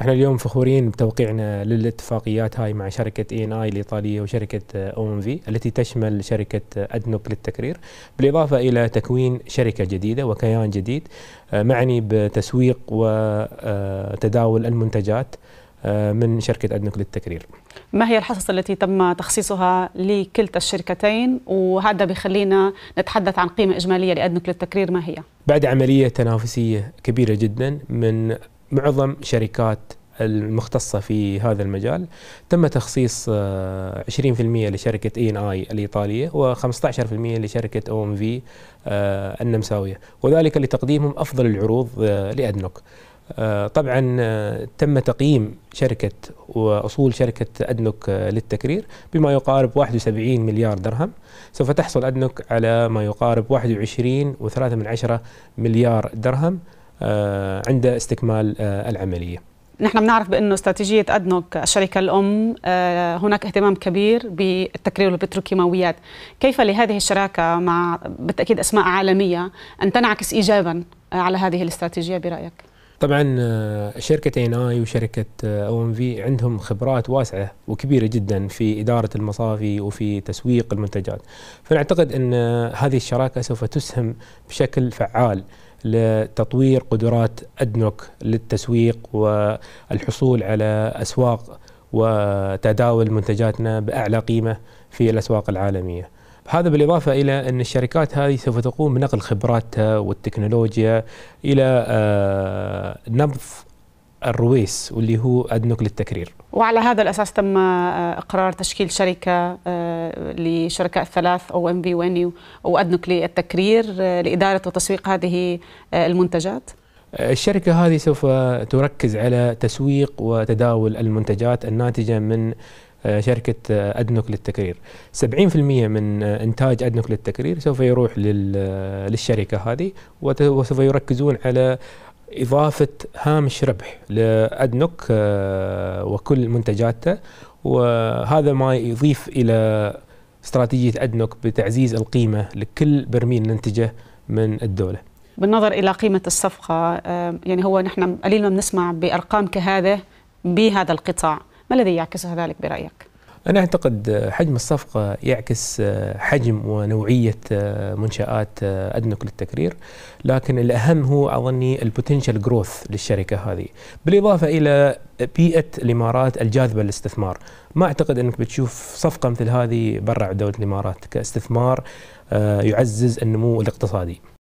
احنا اليوم فخورين بتوقيعنا للاتفاقيات هاي مع شركه اي ان اي الايطاليه وشركه او ام في التي تشمل شركه آه، ادنوك للتكرير بالاضافه الى تكوين شركه جديده وكيان جديد آه، معني بتسويق وتداول آه، المنتجات من شركه ادنوك للتكرير. ما هي الحصص التي تم تخصيصها لكلتا الشركتين وهذا بخلينا نتحدث عن قيمه اجماليه لادنوك للتكرير ما هي؟ بعد عمليه تنافسيه كبيره جدا من معظم شركات المختصة في هذا المجال تم تخصيص 20% آه، لشركة اي ان اي الإيطالية و15% لشركة او ام في آه، النمساوية وذلك لتقديمهم أفضل العروض آه، لأدنوك طبعا تم تقييم شركة وأصول شركة أدنوك للتكرير بما يقارب 71 مليار درهم سوف تحصل أدنوك على ما يقارب 21.3 مليار درهم آه، عند استكمال آه، العمليه. نحن بنعرف بانه استراتيجيه ادنوك الشركه الام آه، هناك اهتمام كبير بالتكرير البتروكيماويات، كيف لهذه الشراكه مع بالتاكيد اسماء عالميه ان تنعكس ايجابا على هذه الاستراتيجيه برايك؟ طبعا آه، شركه اين اي وشركه او ام في عندهم خبرات واسعه وكبيره جدا في اداره المصافي وفي تسويق المنتجات فنعتقد ان آه، هذه الشراكه سوف تسهم بشكل فعال لتطوير قدرات ادنوك للتسويق والحصول على اسواق وتداول منتجاتنا باعلى قيمه في الاسواق العالميه هذا بالإضافة إلى أن الشركات هذه سوف تقوم بنقل خبراتها والتكنولوجيا إلى آه، نبض الرويس واللي هو أدنوك للتكرير وعلى هذا الأساس تم آه، إقرار تشكيل شركة آه، لشركاء الثلاث أو ام بي وإني وأدنوك للتكرير لإدارة وتسويق هذه المنتجات الشركة هذه سوف تركز على تسويق وتداول المنتجات الناتجة من آه، شركة آه، أدنوك للتكرير 70% من آه، إنتاج أدنوك للتكرير سوف يروح للشركة هذه وسوف يركزون على إضافة هامش ربح لأدنوك وكل منتجاته وهذا ما يضيف إلى استراتيجية أدنوك بتعزيز القيمة لكل برميل ننتجه من الدولة بالنظر إلى قيمة الصفقة يعني هو نحن قليل ما بنسمع بأرقام كهذا بهذا القطاع ما الذي يعكس ذلك برأيك؟ أنا أعتقد حجم الصفقة يعكس آه، حجم ونوعية آه، منشآت آه، أدنك للتكرير لكن الأهم هو أظني البوتنشال جروث للشركة هذه بالإضافة إلى بيئة الإمارات الجاذبة للاستثمار ما أعتقد أنك بتشوف صفقة مثل هذه برا دولة الإمارات كاستثمار يعزز النمو الاقتصادي